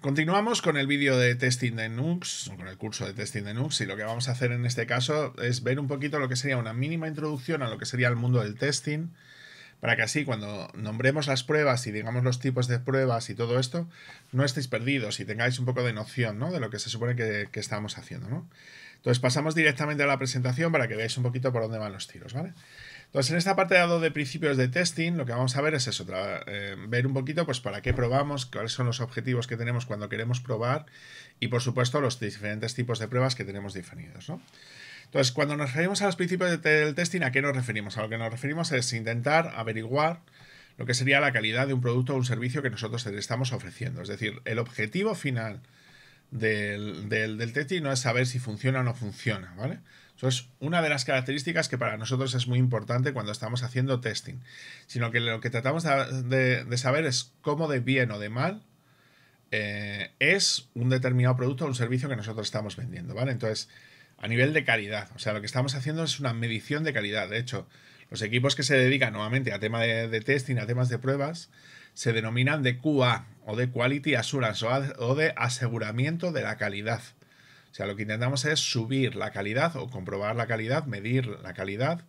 Continuamos con el vídeo de testing de Nux, con el curso de testing de Nux, y lo que vamos a hacer en este caso es ver un poquito lo que sería una mínima introducción a lo que sería el mundo del testing, para que así cuando nombremos las pruebas y digamos los tipos de pruebas y todo esto, no estéis perdidos y tengáis un poco de noción de lo que se supone que, estamos haciendo. ¿no? Entonces pasamos directamente a la presentación para que veáis un poquito por dónde van los tiros, ¿vale? Entonces, en esta parte de principios de testing, lo que vamos a ver es eso, eh, ver un poquito pues para qué probamos, cuáles son los objetivos que tenemos cuando queremos probar y, por supuesto, los diferentes tipos de pruebas que tenemos definidos, Entonces, cuando nos referimos a los principios del testing, ¿a qué nos referimos? A lo que nos referimos es intentar averiguar lo que sería la calidad de un producto o un servicio que nosotros estamos ofreciendo. Es decir, el objetivo final del, del testing no es saber si funciona o no funciona, ¿vale? Es una de las características que para nosotros es muy importante cuando estamos haciendo testing, sino que lo que tratamos de, saber es cómo de bien o de mal eh, es un determinado producto o un servicio que nosotros estamos vendiendo, ¿vale? Entonces, a nivel de calidad, o sea, lo que estamos haciendo es una medición de calidad. De hecho, los equipos que se dedican nuevamente a tema de, testing, a temas de pruebas, se denominan de QA o de Quality Assurance o de aseguramiento de la calidad. O sea, lo que intentamos es subir la calidad o comprobar la calidad, medir la calidad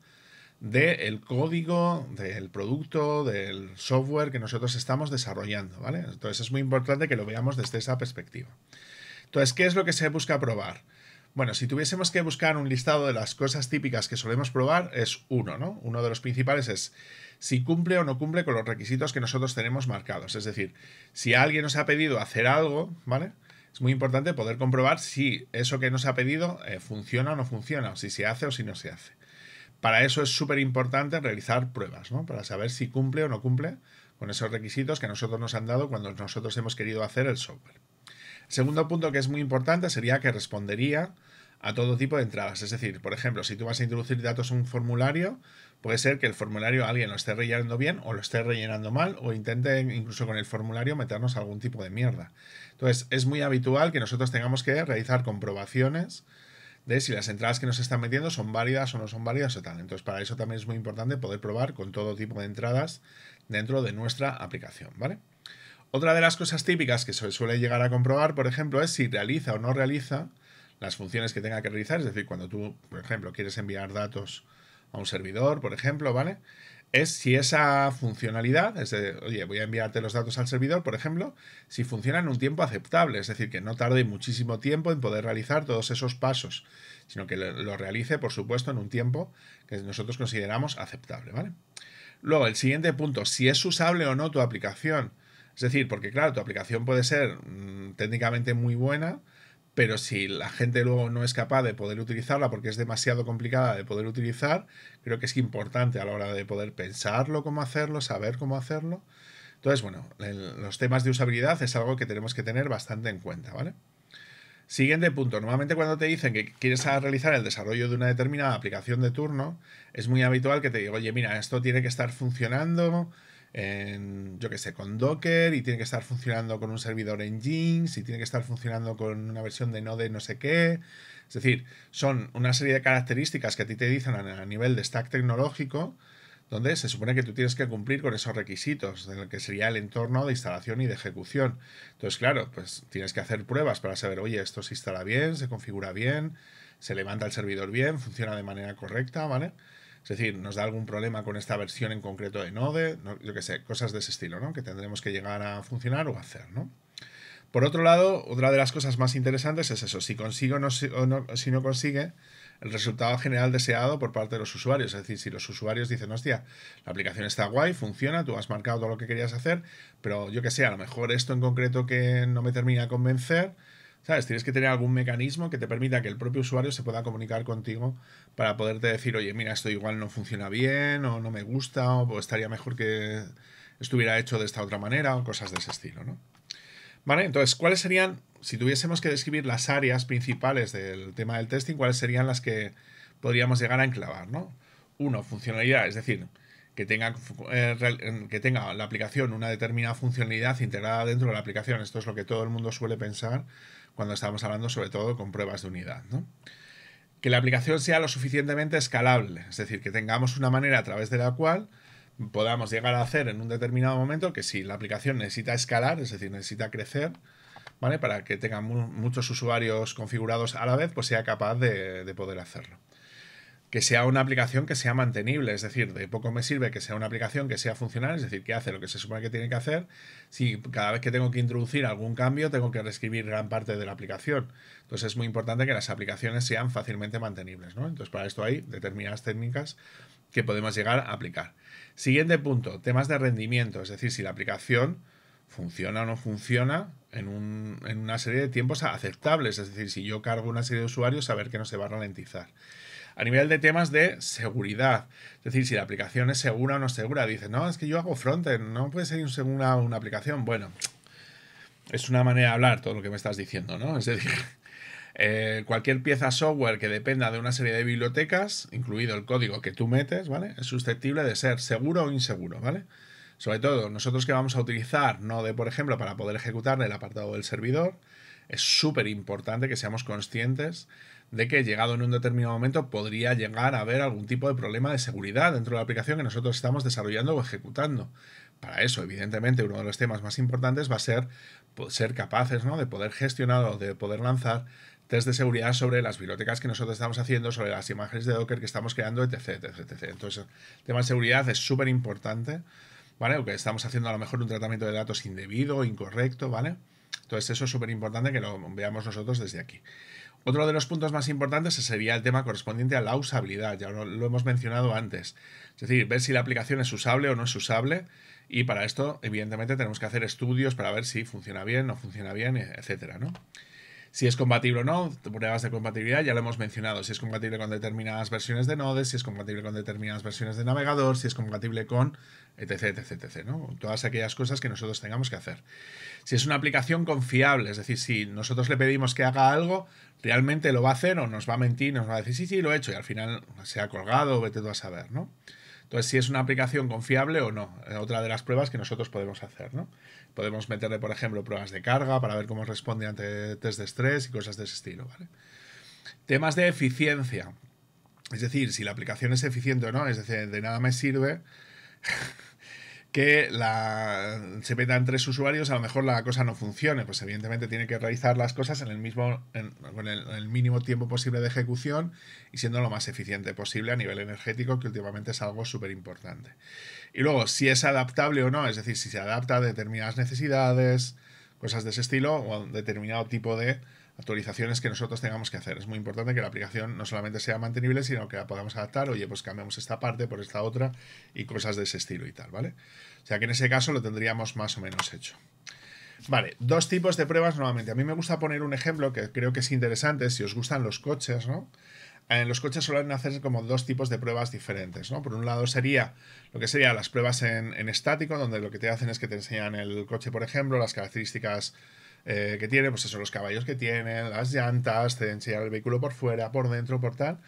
del código, del producto, del software que nosotros estamos desarrollando, ¿vale? Entonces es muy importante que lo veamos desde esa perspectiva. Entonces, ¿qué es lo que se busca probar? Bueno, si tuviésemos que buscar un listado de las cosas típicas que solemos probar, es uno, ¿no? Uno de los principales es si cumple o no cumple con los requisitos que nosotros tenemos marcados. Es decir, si alguien nos ha pedido hacer algo, ¿vale? es muy importante poder comprobar si eso que nos ha pedido eh, funciona o no funciona, o si se hace o si no se hace. Para eso es súper importante realizar pruebas, ¿no? Para saber si cumple o no cumple con esos requisitos que nosotros nos han dado cuando nosotros hemos querido hacer el software. El segundo punto que es muy importante sería que respondería a todo tipo de entradas. Es decir, por ejemplo, si tú vas a introducir datos en un formulario, Puede ser que el formulario alguien lo esté rellenando bien o lo esté rellenando mal o intente incluso con el formulario meternos algún tipo de mierda. Entonces es muy habitual que nosotros tengamos que realizar comprobaciones de si las entradas que nos están metiendo son válidas o no son válidas o tal. Entonces para eso también es muy importante poder probar con todo tipo de entradas dentro de nuestra aplicación, ¿vale? Otra de las cosas típicas que se suele llegar a comprobar, por ejemplo, es si realiza o no realiza las funciones que tenga que realizar. Es decir, cuando tú, por ejemplo, quieres enviar datos a un servidor, por ejemplo, ¿vale? Es si esa funcionalidad, es oye, voy a enviarte los datos al servidor, por ejemplo, si funciona en un tiempo aceptable, es decir, que no tarde muchísimo tiempo en poder realizar todos esos pasos, sino que lo, realice, por supuesto, en un tiempo que nosotros consideramos aceptable, ¿vale? Luego, el siguiente punto, si es usable o no tu aplicación. Es decir, porque claro, tu aplicación puede ser mm, técnicamente muy buena, pero si la gente luego no es capaz de poder utilizarla porque es demasiado complicada de poder utilizar, creo que es importante a la hora de poder pensarlo, cómo hacerlo, saber cómo hacerlo. Entonces, bueno, los temas de usabilidad es algo que tenemos que tener bastante en cuenta, ¿vale? Siguiente punto. Normalmente cuando te dicen que quieres realizar el desarrollo de una determinada aplicación de turno, es muy habitual que te diga, oye, mira, esto tiene que estar funcionando, yo qué sé, con Docker y tiene que estar funcionando con un servidor en Jinx y tiene que estar funcionando con una versión de Node no sé qué. Es decir, son una serie de características que a ti te dicen a nivel de stack tecnológico, donde se supone que tú tienes que cumplir con esos requisitos, en lo que sería el entorno de instalación y de ejecución. Entonces, claro, pues tienes que hacer pruebas para saber, oye, esto se instala bien, se configura bien, se levanta el servidor bien, funciona de manera correcta, ¿vale? Es decir, nos da algún problema con esta versión en concreto de Node, no, yo que sé, cosas de ese estilo, ¿no? Que tendremos que llegar a funcionar o hacer, ¿no? Por otro lado, otra de las cosas más interesantes es eso, si consigo o no, si no consigue el resultado general deseado por parte de los usuarios. Es decir, si los usuarios dicen, hostia, la aplicación está guay, funciona, tú has marcado todo lo que querías hacer, pero yo que sé, a lo mejor esto en concreto que no me termina a convencer, ¿Sabes? Tienes que tener algún mecanismo que te permita que el propio usuario se pueda comunicar contigo para poderte decir, oye, mira, esto igual no funciona bien, o no me gusta, o pues estaría mejor que estuviera hecho de esta otra manera, o cosas de ese estilo, ¿no? Vale, entonces, ¿cuáles serían, si tuviésemos que describir las áreas principales del tema del testing, cuáles serían las que podríamos llegar a enclavar, ¿no? Uno, funcionalidad, es decir, que eh, eh, que tenga la aplicación una determinada funcionalidad integrada dentro de la aplicación. Esto es lo que todo el mundo suele pensar cuando estamos hablando sobre todo con pruebas de unidad. Que la aplicación sea lo suficientemente escalable, es decir, que tengamos una manera a través de la cual podamos llegar a hacer en un determinado momento que si la aplicación necesita escalar, es decir, necesita crecer, ¿vale? Para que tenga muchos usuarios configurados a la vez, pues sea capaz de poder hacerlo que sea una aplicación que sea mantenible. Es decir, de poco me sirve que sea una aplicación que sea funcional, es decir, que hace lo que se supone que tiene que hacer. Si cada vez que tengo que introducir algún cambio, tengo que reescribir gran parte de la aplicación. Entonces es muy importante que las aplicaciones sean fácilmente mantenibles. Entonces, para esto hay determinadas técnicas que podemos llegar a aplicar. Siguiente punto, temas de rendimiento, es decir, si la aplicación funciona o no funciona en, en una serie de tiempos aceptables, es decir, si yo cargo una serie de usuarios, saber que no se va a ralentizar a nivel de temas de seguridad. Es decir, si la aplicación es segura o no segura. Dices, no, es que yo hago frontend, no puede ser una aplicación. Bueno, es una manera de hablar todo lo que me estás diciendo, ¿no? Es decir, eh, cualquier pieza software que dependa de una serie de bibliotecas, incluido el código que tú metes, ¿vale? Es susceptible de ser seguro o inseguro, ¿vale? Sobre todo, nosotros que vamos a utilizar Node, por ejemplo, para poder ejecutar el apartado del servidor, es súper importante que seamos conscientes de que llegado en un determinado momento podría llegar a haber algún tipo de problema de seguridad dentro de la aplicación que nosotros estamos desarrollando o ejecutando. Para eso, evidentemente, uno de los temas más importantes va a ser pues, ser capaces de poder gestionar o de poder lanzar test de seguridad sobre las bibliotecas que nosotros estamos haciendo, sobre las imágenes de Docker que estamos creando, etc. etc, Entonces, el tema de seguridad es súper importante, ¿vale? O que estamos haciendo a lo mejor un tratamiento de datos indebido, incorrecto, ¿vale? Entonces eso es súper importante que lo veamos nosotros desde aquí. Otro de los puntos más importantes sería el tema correspondiente a la usabilidad, ya lo hemos mencionado antes. Es decir, ver si la aplicación es usable o no es usable y para esto evidentemente tenemos que hacer estudios para ver si funciona bien, no funciona bien, etcétera, ¿no? si es compatible o no, pruebas de compatibilidad, ya lo hemos mencionado, si es compatible con determinadas versiones de nodes, si es compatible con determinadas versiones de navegador, si es compatible con etc, etc, etc, ¿no? Todas aquellas cosas que nosotros tengamos que hacer. Si es una aplicación confiable, es decir, si nosotros le pedimos que haga algo, realmente lo va a hacer o nos va a mentir, nos va a decir, sí, sí, lo he hecho, y al final se ha colgado, vete tú a saber, ¿no? Entonces, si es una aplicación confiable o no, eh, otra de las pruebas que nosotros podemos hacer, ¿no? Podemos meterle, por ejemplo, pruebas de carga para ver cómo responde ante test de estrés y cosas de ese estilo, ¿vale? Temas de eficiencia. Es decir, si la aplicación es eficiente o no, es decir, de nada me sirve que la, se metan tres usuarios, a lo mejor la cosa no funcione. Pues evidentemente tiene que realizar las cosas en el mismo, en, el, el, mínimo tiempo posible de ejecución y siendo lo más eficiente posible a nivel energético, que últimamente es algo súper importante. Y luego, si es adaptable o no, es decir, si se adapta a determinadas necesidades, cosas de ese estilo, o a un determinado tipo de actualizaciones que nosotros tengamos que hacer. Es muy importante que la aplicación no solamente sea mantenible, sino que la podamos adaptar, oye, pues cambiamos esta parte por esta otra y cosas de ese estilo y tal, ¿vale? O sea que en ese caso lo tendríamos más o menos hecho. Vale, dos tipos de pruebas nuevamente. A mí me gusta poner un ejemplo que creo que es interesante, si os gustan los coches, ¿no? En eh, los coches suelen hacerse como dos tipos de pruebas diferentes, ¿no? Por un lado sería lo que serían las pruebas en, en estático, donde lo que te hacen es que te enseñan el coche, por ejemplo, las características eh, que tiene, pues eso, los caballos que tiene, las llantas, te enseñan el vehículo por fuera, por dentro, por tal.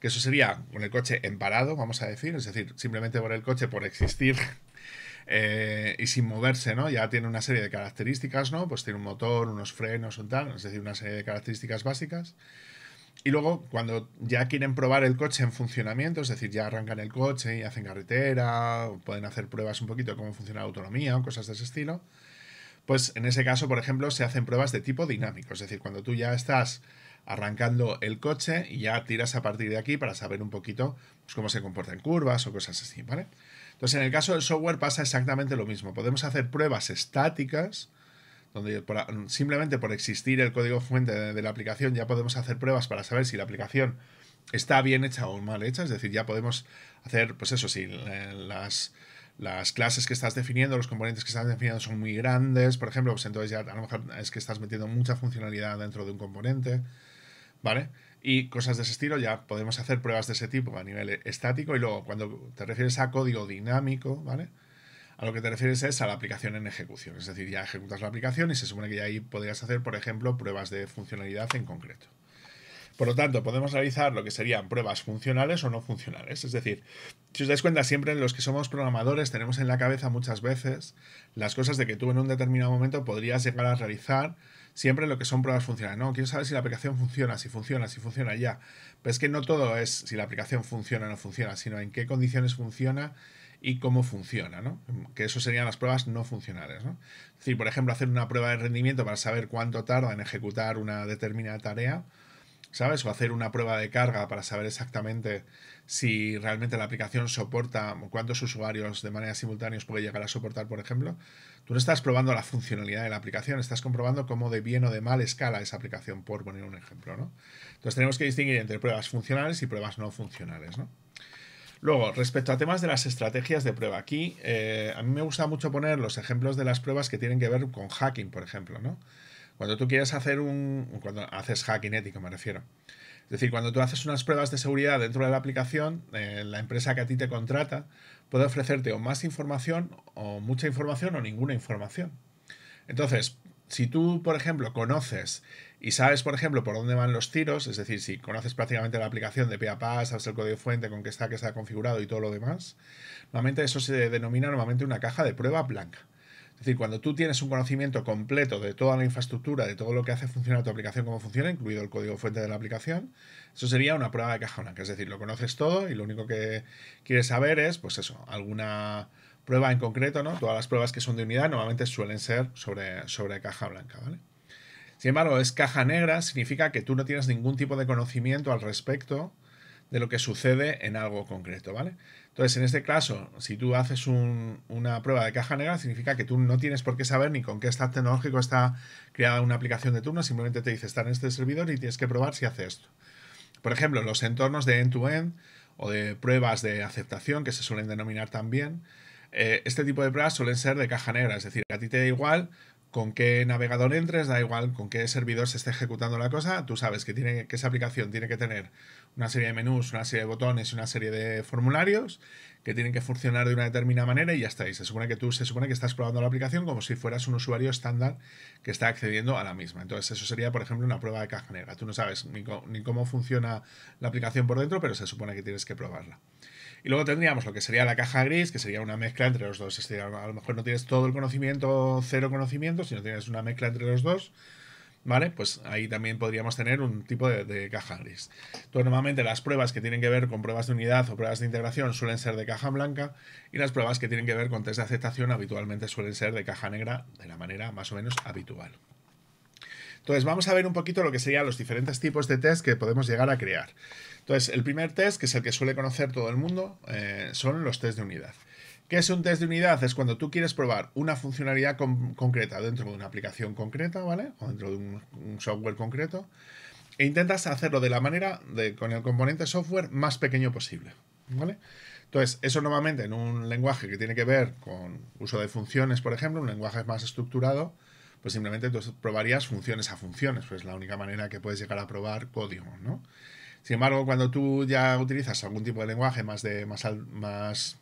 Que eso sería con el coche emparado, vamos a decir, es decir, simplemente por el coche, por existir, eh, y sin moverse, ¿no? Ya tiene una serie de características, ¿no? Pues tiene un motor, unos frenos, un tal, es decir, una serie de características básicas. Y luego, cuando ya quieren probar el coche en funcionamiento, es decir, ya arrancan el coche y hacen carretera, pueden hacer pruebas un poquito de cómo funciona la autonomía o cosas de ese estilo, pues en ese caso, por ejemplo, se hacen pruebas de tipo dinámico, es decir, cuando tú ya estás arrancando el coche y ya tiras a partir de aquí para saber un poquito pues, cómo se comportan curvas o cosas así, ¿vale? Entonces, en el caso del software pasa exactamente lo mismo. Podemos hacer pruebas estáticas, donde simplemente por existir el código fuente de, de la aplicación ya podemos hacer pruebas para saber si la aplicación está bien hecha o mal hecha, es decir, ya podemos hacer, pues eso, si eh, las las clases que estás definiendo, los componentes que estás definiendo son muy grandes, por ejemplo, pues entonces ya a lo mejor es que estás metiendo mucha funcionalidad dentro de un componente, ¿vale? Y cosas de ese estilo, ya podemos hacer pruebas de ese tipo a nivel estático y luego cuando te refieres a código dinámico, ¿vale? A lo que te refieres es a la aplicación en ejecución, es decir, ya ejecutas la aplicación y se supone que ya ahí podrías hacer, por ejemplo, pruebas de funcionalidad en concreto. Por lo tanto, podemos realizar lo que serían pruebas funcionales o no funcionales. Es decir, si os dais cuenta, siempre los que somos programadores tenemos en la cabeza muchas veces las cosas de que tú en un determinado momento podrías llegar a realizar siempre lo que son pruebas funcionales. No, quiero saber si la aplicación funciona, si funciona, si funciona ya. Pero es que no todo es si la aplicación funciona o no funciona, sino en qué condiciones funciona y cómo funciona, ¿no? Que eso serían las pruebas no funcionales, ¿no? Es decir, por ejemplo, hacer una prueba de rendimiento para saber cuánto tarda en ejecutar una determinada tarea ¿sabes? O hacer una prueba de carga para saber exactamente si realmente la aplicación soporta cuántos usuarios de manera simultánea puede llegar a soportar, por ejemplo. Tú no estás probando la funcionalidad de la aplicación, estás comprobando cómo de bien o de mal escala esa aplicación, por poner un ejemplo, ¿no? Entonces tenemos que distinguir entre pruebas funcionales y pruebas no funcionales, ¿no? Luego, respecto a temas de las estrategias de prueba, aquí eh, a mí me gusta mucho poner los ejemplos de las pruebas que tienen que ver con hacking, por ejemplo, ¿no? Cuando tú quieres hacer un. Cuando haces hacking ético, me refiero. Es decir, cuando tú haces unas pruebas de seguridad dentro de la aplicación, eh, la empresa que a ti te contrata puede ofrecerte o más información, o mucha información, o ninguna información. Entonces, si tú, por ejemplo, conoces y sabes, por ejemplo, por dónde van los tiros, es decir, si conoces prácticamente la aplicación de PAPAS, sabes el código fuente con que está, que está configurado y todo lo demás, normalmente eso se denomina normalmente una caja de prueba blanca. Es decir, cuando tú tienes un conocimiento completo de toda la infraestructura, de todo lo que hace funcionar tu aplicación, como funciona, incluido el código fuente de la aplicación, eso sería una prueba de caja blanca. Es decir, lo conoces todo y lo único que quieres saber es, pues eso, alguna prueba en concreto, ¿no? Todas las pruebas que son de unidad normalmente suelen ser sobre, sobre caja blanca, ¿vale? Sin embargo, es caja negra, significa que tú no tienes ningún tipo de conocimiento al respecto de lo que sucede en algo concreto, ¿vale? Entonces, en este caso, si tú haces una prueba de caja negra, significa que tú no tienes por qué saber ni con qué está tecnológico está creada una aplicación de turno, simplemente te dice estar en este servidor y tienes que probar si hace esto. Por ejemplo, los entornos de end-to-end o de pruebas de aceptación, que se suelen denominar también, eh, este tipo de pruebas suelen ser de caja negra, es decir, a ti te da igual con qué navegador entres, da igual con qué servidor se esté ejecutando la cosa, tú sabes que, tiene, que esa aplicación tiene que tener una serie de menús, una serie de botones y una serie de formularios que tienen que funcionar de una determinada manera y ya estáis. Se supone que tú se supone que estás probando la aplicación como si fueras un usuario estándar que está accediendo a la misma. Entonces, eso sería, por ejemplo, una prueba de caja negra. Tú no sabes ni cómo funciona la aplicación por dentro, pero se supone que tienes que probarla. Y luego tendríamos lo que sería la caja gris, que sería una mezcla entre los dos. Es a lo mejor no tienes todo el conocimiento, cero conocimiento, sino tienes una mezcla entre los dos. ¿Vale? Pues ahí también podríamos tener un tipo de, caja gris. Entonces, normalmente las pruebas que tienen que ver con pruebas de unidad o pruebas de integración suelen ser de caja blanca y las pruebas que tienen que ver con test de aceptación habitualmente suelen ser de caja negra de la manera más o menos habitual. Entonces, vamos a ver un poquito lo que serían los diferentes tipos de test que podemos llegar a crear. Entonces, el primer test, que es el que suele conocer todo el mundo, eh, son los test de unidad. ¿Qué es un test de unidad? Es cuando tú quieres probar una funcionalidad concreta dentro de una aplicación concreta, ¿vale? O dentro de un, software concreto. E intentas hacerlo de la manera, de, con el componente software más pequeño posible, ¿vale? Entonces, eso normalmente en un lenguaje que tiene que ver con uso de funciones, por ejemplo, un lenguaje más estructurado, pues simplemente tú probarías funciones a funciones, pues es la única manera que puedes llegar a probar código, ¿no? Sin embargo, cuando tú ya utilizas algún tipo de lenguaje más de más, más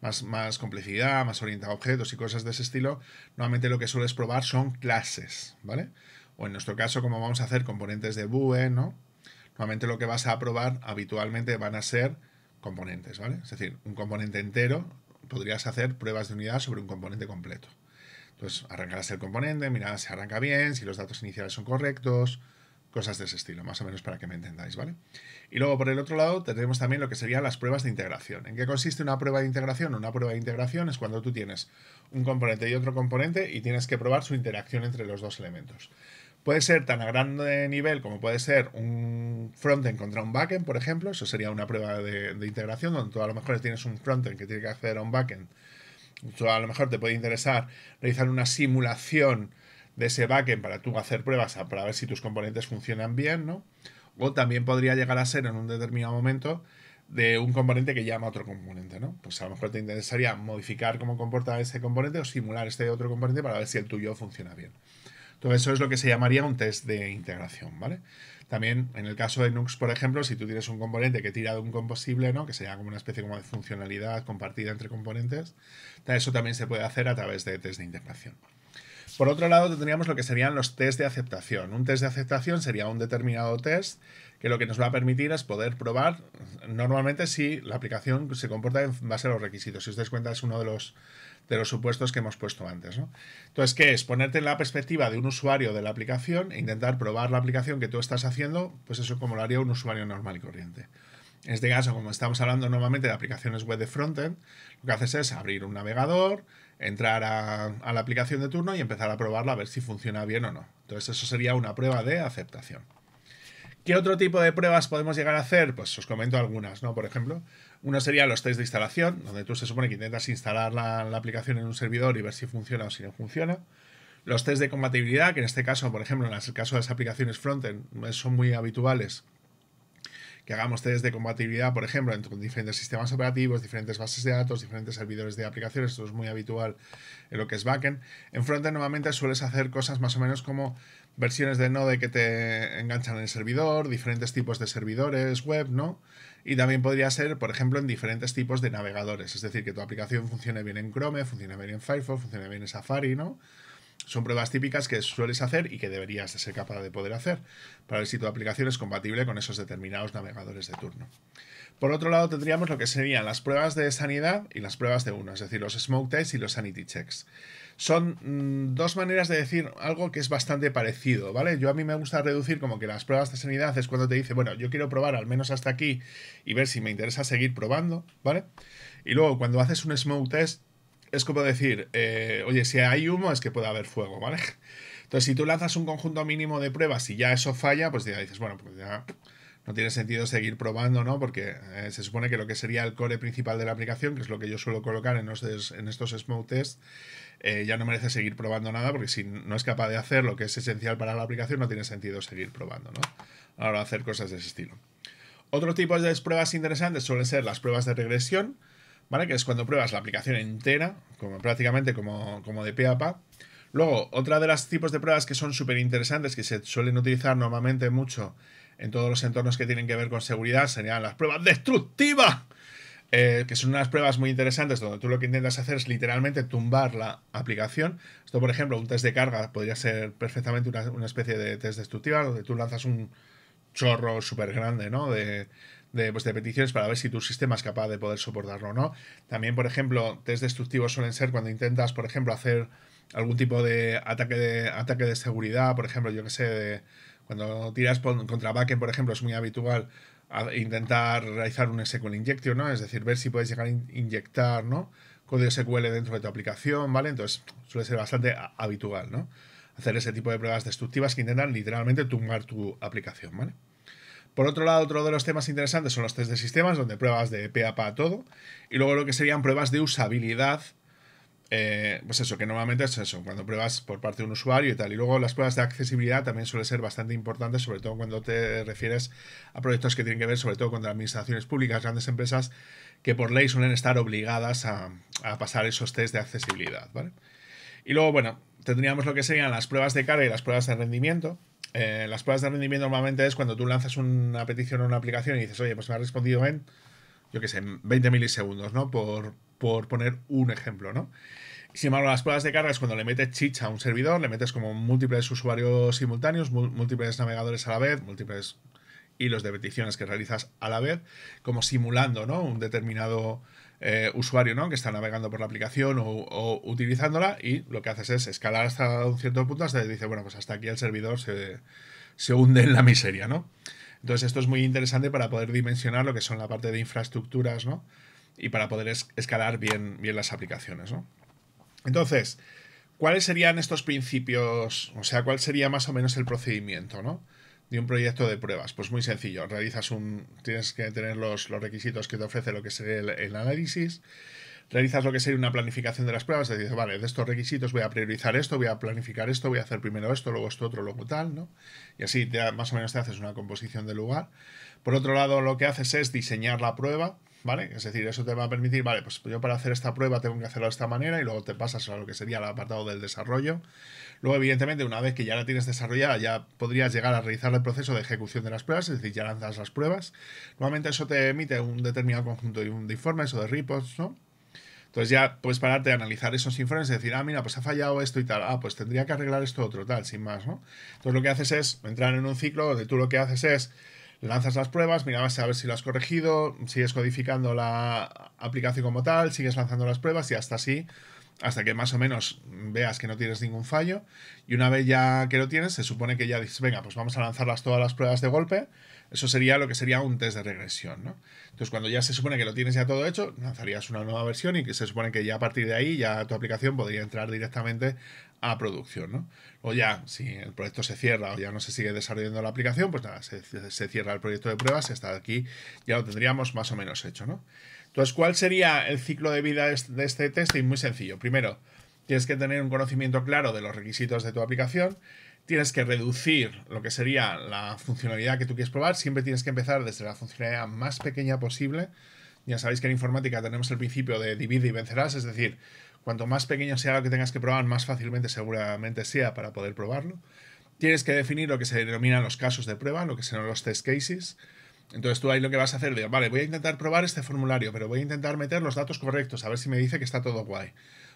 más, más, complejidad, más orientado a objetos y cosas de ese estilo, normalmente lo que sueles probar son clases, ¿vale? O en nuestro caso, como vamos a hacer componentes de Vue, ¿no? Normalmente lo que vas a probar habitualmente van a ser componentes, ¿vale? Es decir, un componente entero, podrías hacer pruebas de unidad sobre un componente completo. Entonces, pues arrancarás el componente, mirarás si arranca bien, si los datos iniciales son correctos, cosas de ese estilo, más o menos para que me entendáis, ¿vale? Y luego, por el otro lado, tendremos también lo que serían las pruebas de integración. ¿En qué consiste una prueba de integración? Una prueba de integración es cuando tú tienes un componente y otro componente y tienes que probar su interacción entre los dos elementos. Puede ser tan a gran nivel como puede ser un frontend contra un backend, por ejemplo. Eso sería una prueba de, de integración, donde tú a lo mejor tienes un frontend que tiene que acceder a un backend a lo mejor te puede interesar realizar una simulación de ese backend para tú hacer pruebas para ver si tus componentes funcionan bien, ¿no? O también podría llegar a ser en un determinado momento de un componente que llama a otro componente, ¿no? Pues a lo mejor te interesaría modificar cómo comporta ese componente o simular este otro componente para ver si el tuyo funciona bien. Todo eso es lo que se llamaría un test de integración, ¿vale? También en el caso de Nux, por ejemplo, si tú tienes un componente que tira de un composible, ¿no? Que sea como una especie como de funcionalidad compartida entre componentes, eso también se puede hacer a través de test de integración. Por otro lado, tendríamos lo que serían los test de aceptación. Un test de aceptación sería un determinado test que lo que nos va a permitir es poder probar normalmente si la aplicación se comporta en base a los requisitos. Si os dais cuenta, es uno de los de los supuestos que hemos puesto antes. ¿no? Entonces, ¿qué es? Ponerte en la perspectiva de un usuario de la aplicación e intentar probar la aplicación que tú estás haciendo, pues eso como lo haría un usuario normal y corriente. En este caso, como estamos hablando normalmente de aplicaciones web de frontend, lo que haces es abrir un navegador, entrar a, a, la aplicación de turno y empezar a probarla a ver si funciona bien o no. Entonces, eso sería una prueba de aceptación. ¿Qué otro tipo de pruebas podemos llegar a hacer? Pues os comento algunas, ¿no? Por ejemplo, uno sería los test de instalación, donde tú se supone que intentas instalar la, aplicación en un servidor y ver si funciona o si no funciona. Los test de compatibilidad, que en este caso, por ejemplo, en el caso de las aplicaciones frontend, pues, son muy habituales que hagamos test de compatibilidad, por ejemplo, entre diferentes sistemas operativos, diferentes bases de datos, diferentes servidores de aplicaciones. Esto es muy habitual en lo que es backend. En frontend normalmente sueles hacer cosas más o menos como versiones de Node que te enganchan en el servidor, diferentes tipos de servidores web, ¿no? Y también podría ser, por ejemplo, en diferentes tipos de navegadores. Es decir, que tu aplicación funcione bien en Chrome, funcione bien en Firefox, funcione bien en Safari, ¿no? Son pruebas típicas que sueles hacer y que deberías ser capaz de poder hacer para ver si tu aplicación es compatible con esos determinados navegadores de turno. Por otro lado, tendríamos lo que serían las pruebas de sanidad y las pruebas de uno, es decir, los smoke tests y los sanity checks son mm, dos maneras de decir algo que es bastante parecido, ¿vale? Yo a mí me gusta reducir como que las pruebas de sanidad es cuando te dice, bueno, yo quiero probar al menos hasta aquí y ver si me interesa seguir probando, ¿vale? Y luego cuando haces un smoke test es como decir, eh, oye, si hay humo es que puede haber fuego, ¿vale? Entonces, si tú lanzas un conjunto mínimo de pruebas y ya eso falla, pues ya dices, bueno, pues ya no tiene sentido seguir probando, ¿no? Porque eh, se supone que lo que sería el core principal de la aplicación, que es lo que yo suelo colocar en, en estos smoke tests, eh, ya no merece seguir probando nada, porque si no es capaz de hacer lo que es esencial para la aplicación, no tiene sentido seguir probando, ¿no? Ahora hacer cosas de ese estilo. Otro tipo de pruebas interesantes suelen ser las pruebas de regresión, ¿vale? Que es cuando pruebas la aplicación entera, como, prácticamente como, como de pe a Luego, otra de las tipos de pruebas que son súper interesantes, que se suelen utilizar normalmente mucho en todos los entornos que tienen que ver con seguridad serían las pruebas destructivas, eh, que son unas pruebas muy interesantes donde tú lo que intentas hacer es literalmente tumbar la aplicación. Esto, por ejemplo, un test de carga podría ser perfectamente una, especie de test destructiva donde tú lanzas un chorro súper grande ¿no? de, de, pues, de, peticiones para ver si tu sistema es capaz de poder soportarlo o no. También, por ejemplo, test destructivos suelen ser cuando intentas, por ejemplo, hacer algún tipo de ataque de, ataque de seguridad, por ejemplo, yo que sé, de cuando tiras contra backend, por ejemplo, es muy habitual intentar realizar un SQL injection, ¿no? Es decir, ver si puedes llegar a inyectar, ¿no? Código SQL dentro de tu aplicación, ¿vale? Entonces suele ser bastante habitual, ¿no? Hacer ese tipo de pruebas destructivas que intentan literalmente tumbar tu aplicación, ¿vale? Por otro lado, otro de los temas interesantes son los test de sistemas, donde pruebas de PAPA para todo, y luego lo que serían pruebas de usabilidad eh, pues eso, que normalmente es eso, cuando pruebas por parte de un usuario y tal. Y luego las pruebas de accesibilidad también suelen ser bastante importantes, sobre todo cuando te refieres a proyectos que tienen que ver sobre todo con administraciones públicas, grandes empresas, que por ley suelen estar obligadas a, pasar esos test de accesibilidad, ¿vale? Y luego, bueno, tendríamos lo que serían las pruebas de carga y las pruebas de rendimiento. Eh, las pruebas de rendimiento normalmente es cuando tú lanzas una petición a una aplicación y dices, oye, pues me ha respondido en, yo qué sé, 20 milisegundos, ¿no? Por, por poner un ejemplo, ¿no? Sin embargo, las pruebas de carga es cuando le metes chicha a un servidor, le metes como múltiples usuarios simultáneos, múltiples navegadores a la vez, múltiples hilos de peticiones que realizas a la vez, como simulando ¿no? un determinado eh, usuario ¿no? que está navegando por la aplicación o, utilizándola y lo que haces es escalar hasta un cierto punto hasta que dice, bueno, pues hasta aquí el servidor se, se hunde en la miseria, ¿no? Entonces esto es muy interesante para poder dimensionar lo que son la parte de infraestructuras, ¿no? y para poder escalar bien, bien las aplicaciones. ¿no? Entonces, ¿cuáles serían estos principios? O sea, ¿cuál sería más o menos el procedimiento ¿no? de un proyecto de pruebas? Pues muy sencillo, realizas un, tienes que tener los, requisitos que te ofrece lo que sería el, análisis realizas lo que sería una planificación de las pruebas, te dices, vale, de estos requisitos voy a priorizar esto, voy a planificar esto, voy a hacer primero esto, luego esto otro, luego tal, ¿no? Y así más o menos te haces una composición del lugar. Por otro lado, lo que haces es diseñar la prueba, ¿vale? Es decir, eso te va a permitir, vale, pues yo para hacer esta prueba tengo que hacerlo de esta manera y luego te pasas a lo que sería el apartado del desarrollo. Luego, evidentemente, una vez que ya la tienes desarrollada, ya podrías llegar a realizar el proceso de ejecución de las pruebas, es decir, ya lanzas las pruebas. Nuevamente eso te emite un determinado conjunto de, informes o de reports, ¿no? Entonces ya puedes pararte a analizar esos informes y decir, ah, mira, pues ha fallado esto y tal, ah, pues tendría que arreglar esto otro, tal, sin más, ¿no? Entonces lo que haces es entrar en un ciclo donde tú lo que haces es lanzas las pruebas, mirabas a ver si lo has corregido, sigues codificando la aplicación como tal, sigues lanzando las pruebas y hasta así, hasta que más o menos veas que no tienes ningún fallo. Y una vez ya que lo tienes, se supone que ya dices, venga, pues vamos a lanzarlas todas las pruebas de golpe eso sería lo que sería un test de regresión, ¿no? Entonces, cuando ya se supone que lo tienes ya todo hecho, lanzarías una nueva versión y que se supone que ya a partir de ahí ya tu aplicación podría entrar directamente a producción, ¿no? O ya, si el proyecto se cierra o ya no se sigue desarrollando la aplicación, pues nada, se, cierra el proyecto de pruebas y hasta aquí ya lo tendríamos más o menos hecho, ¿no? Entonces, ¿cuál sería el ciclo de vida de este test y Muy sencillo. Primero, tienes que tener un conocimiento claro de los requisitos de tu aplicación tienes que reducir lo que sería la funcionalidad que tú quieres probar. Siempre tienes que empezar desde la funcionalidad más pequeña posible. Ya sabéis que en informática tenemos el principio de divide y vencerás, es decir, cuanto más pequeño sea lo que tengas que probar, más fácilmente seguramente sea para poder probarlo. Tienes que definir lo que se denominan los casos de prueba, lo que serán los test cases. Entonces tú ahí lo que vas a hacer, es, vale, voy a intentar probar este formulario, pero voy a intentar meter los datos correctos, a ver si me dice que está todo guay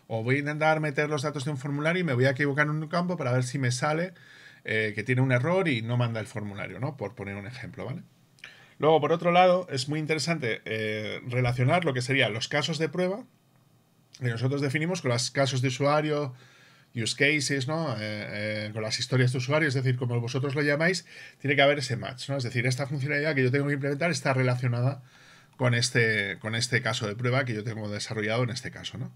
o voy a intentar meter los datos de un formulario y me voy a equivocar en un campo para ver si me sale eh, que tiene un error y no manda el formulario, ¿no? Por poner un ejemplo, ¿vale? Luego, por otro lado, es muy interesante eh, relacionar lo que serían los casos de prueba que nosotros definimos con los casos de usuario, use cases, ¿no? Eh, con las historias de usuario, es decir, como vosotros lo llamáis, tiene que haber ese match, ¿no? Es decir, esta funcionalidad que yo tengo que implementar está relacionada con este, con este caso de prueba que yo tengo desarrollado en este caso, ¿no?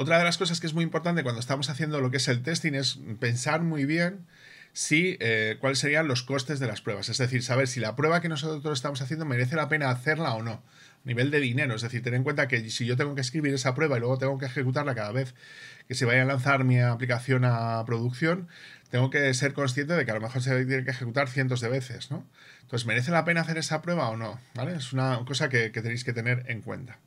Otra de las cosas que es muy importante cuando estamos haciendo lo que es el testing es pensar muy bien si, eh, cuáles serían los costes de las pruebas. Es decir, saber si la prueba que nosotros estamos haciendo merece la pena hacerla o no a nivel de dinero. Es decir, tener en cuenta que si yo tengo que escribir esa prueba y luego tengo que ejecutarla cada vez que se vaya a lanzar mi aplicación a producción, tengo que ser consciente de que a lo mejor se tiene que ejecutar cientos de veces, ¿no? Entonces, ¿merece la pena hacer esa prueba o no? ¿Vale? Es una cosa que, que tenéis que tener en cuenta.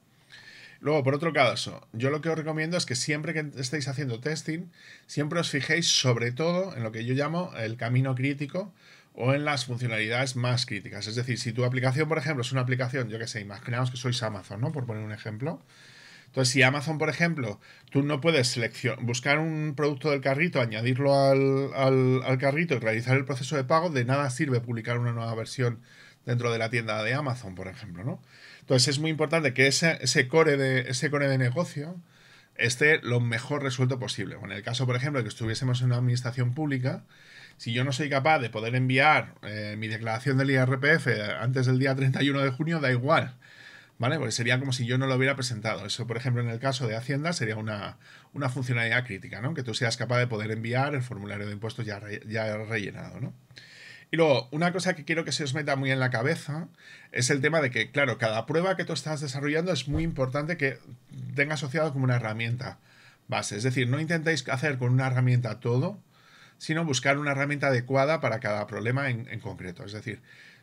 Luego, por otro caso, yo lo que os recomiendo es que siempre que estéis haciendo testing, siempre os fijéis sobre todo en lo que yo llamo el camino crítico o en las funcionalidades más críticas. Es decir, si tu aplicación, por ejemplo, es una aplicación, yo que sé, imaginaos que sois Amazon, ¿no? Por poner un ejemplo. Entonces, si Amazon, por ejemplo, tú no puedes buscar un producto del carrito, añadirlo al, al, al, carrito y realizar el proceso de pago, de nada sirve publicar una nueva versión dentro de la tienda de Amazon, por ejemplo, ¿no? Entonces es muy importante que ese, core, de, ese core de negocio esté lo mejor resuelto posible. Bueno, en el caso, por ejemplo, de que estuviésemos en una administración pública, si yo no soy capaz de poder enviar eh, mi declaración del IRPF antes del día 31 de junio, da igual. ¿Vale? Porque sería como si yo no lo hubiera presentado. Eso, por ejemplo, en el caso de Hacienda sería una, una funcionalidad crítica, ¿no? Que tú seas capaz de poder enviar el formulario de impuestos ya, ya rellenado, ¿no? Y luego, una cosa que quiero que se os meta muy en la cabeza es el tema de que, claro, cada prueba que tú estás desarrollando es muy importante que tenga asociado como una herramienta base. Es decir, no intentéis hacer con una herramienta todo, sino buscar una herramienta adecuada para cada problema en, concreto. Es decir,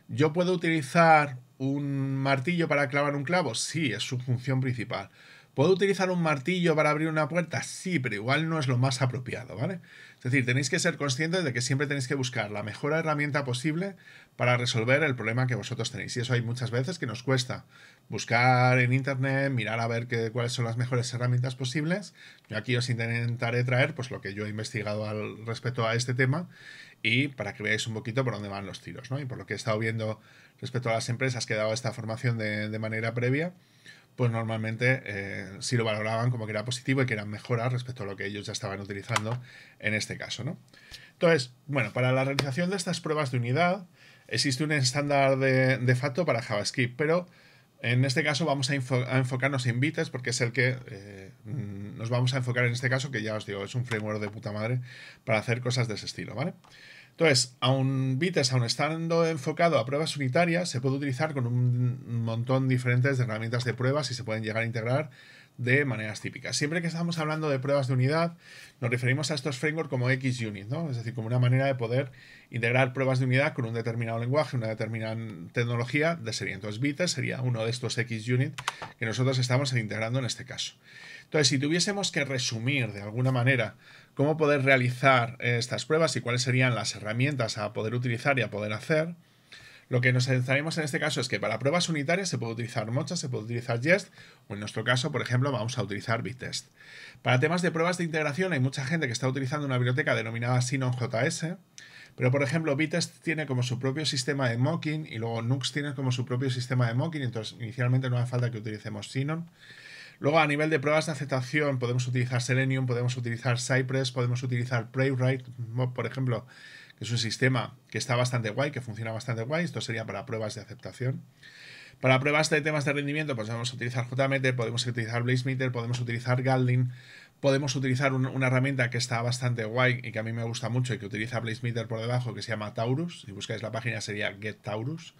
¿yo puedo utilizar un martillo para clavar un clavo? Sí, es su función principal. ¿Puedo utilizar un martillo para abrir una puerta? Sí, pero igual no es lo más apropiado, ¿vale? Es decir, tenéis que ser conscientes de que siempre tenéis que buscar la mejor herramienta posible para resolver el problema que vosotros tenéis. Y eso hay muchas veces que nos cuesta buscar en internet, mirar a ver qué, cuáles son las mejores herramientas posibles. Yo aquí os intentaré traer pues, lo que yo he investigado al respecto a este tema y para que veáis un poquito por dónde van los tiros. ¿no? Y por lo que he estado viendo respecto a las empresas que he dado esta formación de manera previa, pues normalmente eh, si lo valoraban como que era positivo y que eran mejoras respecto a lo que ellos ya estaban utilizando en este caso, ¿no? Entonces, bueno, para la realización de estas pruebas de unidad existe un estándar de, facto para JavaScript, pero en este caso vamos a, enfocarnos en bits, porque es el que eh, nos vamos a enfocar en este caso, que ya os digo, es un framework de puta madre para hacer cosas de ese estilo, ¿vale? vale entonces, aun aún aun estando enfocado a pruebas unitarias, se puede utilizar con un montón diferentes de herramientas de pruebas y se pueden llegar a integrar de maneras típicas. Siempre que estamos hablando de pruebas de unidad, nos referimos a estos frameworks como XUnit, ¿no? Es decir, como una manera de poder integrar pruebas de unidad con un determinado lenguaje, una determinada tecnología de serie. Entonces, sería uno de estos XUnit que nosotros estamos integrando en este caso. Entonces, si tuviésemos que resumir de alguna manera cómo poder realizar eh, estas pruebas y cuáles serían las herramientas a poder utilizar y a poder hacer, lo que nos centraremos en este caso es que para pruebas unitarias se puede utilizar Mocha, se puede utilizar Jest, o en nuestro caso, por ejemplo, vamos a utilizar vitest. Para temas de pruebas de integración hay mucha gente que está utilizando una biblioteca denominada SinonJS, pero por ejemplo, vitest tiene como su propio sistema de mocking y luego Nux tiene como su propio sistema de mocking, entonces inicialmente no hace falta que utilicemos Sinon. Luego, a nivel de pruebas de aceptación, podemos utilizar Selenium, podemos utilizar Cypress, podemos utilizar Playwright, por ejemplo, que es un sistema que está bastante guay, que funciona bastante guay. Esto sería para pruebas de aceptación. Para pruebas de temas de rendimiento, podemos pues utilizar JMeter, podemos utilizar BlazeMeter, podemos utilizar Galdin, podemos utilizar una herramienta que está bastante guay y que a mí me gusta mucho y que utiliza BlazeMeter por debajo, que se llama Taurus. Si buscáis la página sería GetTaurus.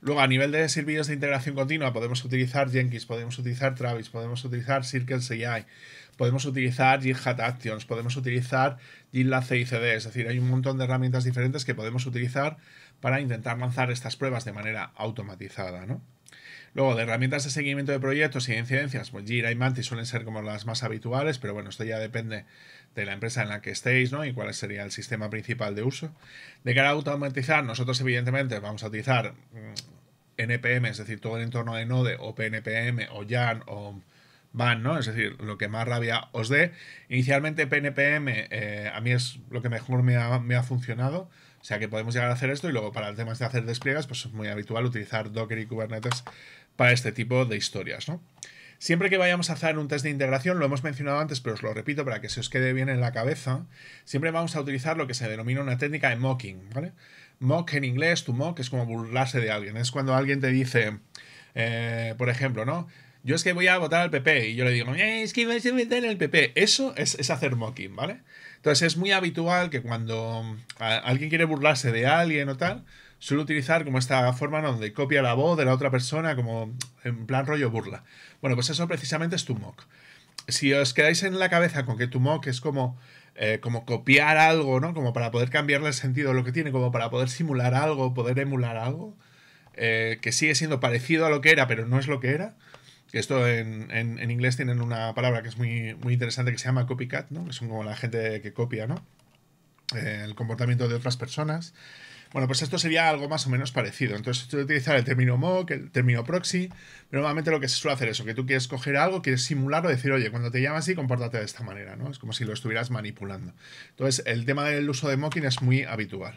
Luego, a nivel de servicios de integración continua, podemos utilizar Jenkins, podemos utilizar Travis, podemos utilizar CircleCI, podemos utilizar GitHub Actions, podemos utilizar GitLab CICD. Es decir, hay un montón de herramientas diferentes que podemos utilizar para intentar lanzar estas pruebas de manera automatizada, ¿no? Luego, de herramientas de seguimiento de proyectos y de incidencias, pues Jira y Mantis suelen ser como las más habituales, pero bueno, esto ya depende de la empresa en la que estéis, ¿no? Y cuál sería el sistema principal de uso. De cara a automatizar, nosotros evidentemente vamos a utilizar NPM, mm, es decir, todo el entorno de Node, o PNPM, o YARN, o van, ¿no? Es decir, lo que más rabia os dé. Inicialmente PNPM eh, a mí es lo que mejor me ha, funcionado. O sea que podemos llegar a hacer esto y luego para el tema de hacer despliegues, pues es muy habitual utilizar Docker y Kubernetes para este tipo de historias, ¿no? Siempre que vayamos a hacer un test de integración, lo hemos mencionado antes, pero os lo repito para que se os quede bien en la cabeza, siempre vamos a utilizar lo que se denomina una técnica de mocking, ¿vale? Mock en inglés, tu mock, es como burlarse de alguien. Es cuando alguien te dice, eh, por ejemplo, ¿no? Yo es que voy a votar al PP y yo le digo, eh, es que voy a votar al PP. Eso es, es, hacer mocking, ¿vale? Entonces es muy habitual que cuando mm, alguien quiere burlarse de alguien o tal, suele utilizar como esta forma donde copia la voz de la otra persona como en plan rollo burla. Bueno, pues eso precisamente es tu mock. Si os quedáis en la cabeza con que tu mock es como, eh, como copiar algo, ¿no? Como para poder cambiarle el sentido de lo que tiene, como para poder simular algo, poder emular algo, eh, que sigue siendo parecido a lo que era, pero no es lo que era. Esto en, inglés tienen una palabra que es muy, muy interesante que se llama copycat, ¿no? Que son como la gente que copia, ¿no? Eh, el comportamiento de otras personas. Bueno, pues esto sería algo más o menos parecido. Entonces, utilizar el término mock, el término proxy, pero normalmente lo que se suele hacer es que tú quieres coger algo, quieres simularlo, decir, oye, cuando te llamas y compórtate de esta manera, ¿no? Es como si lo estuvieras manipulando. Entonces, el tema del uso de mocking es muy habitual.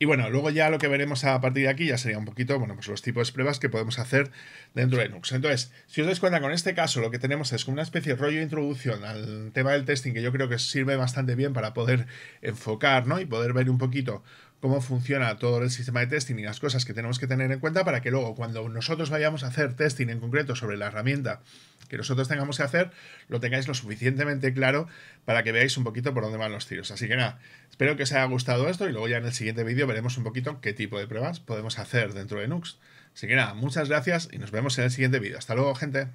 Y bueno, luego ya lo que veremos a partir de aquí ya sería un poquito, bueno, pues los tipos de pruebas que podemos hacer dentro de Linux. Entonces, si os dais cuenta, con este caso lo que tenemos es como una especie de rollo de introducción al tema del testing que yo creo que sirve bastante bien para poder enfocar, ¿no? Y poder ver un poquito cómo funciona todo el sistema de testing y las cosas que tenemos que tener en cuenta para que luego cuando nosotros vayamos a hacer testing en concreto sobre la herramienta que nosotros tengamos que hacer, lo tengáis lo suficientemente claro para que veáis un poquito por dónde van los tiros. Así que nada, espero que os haya gustado esto y luego ya en el siguiente vídeo veremos un poquito qué tipo de pruebas podemos hacer dentro de Nux. Así que nada, muchas gracias y nos vemos en el siguiente vídeo. Hasta luego, gente.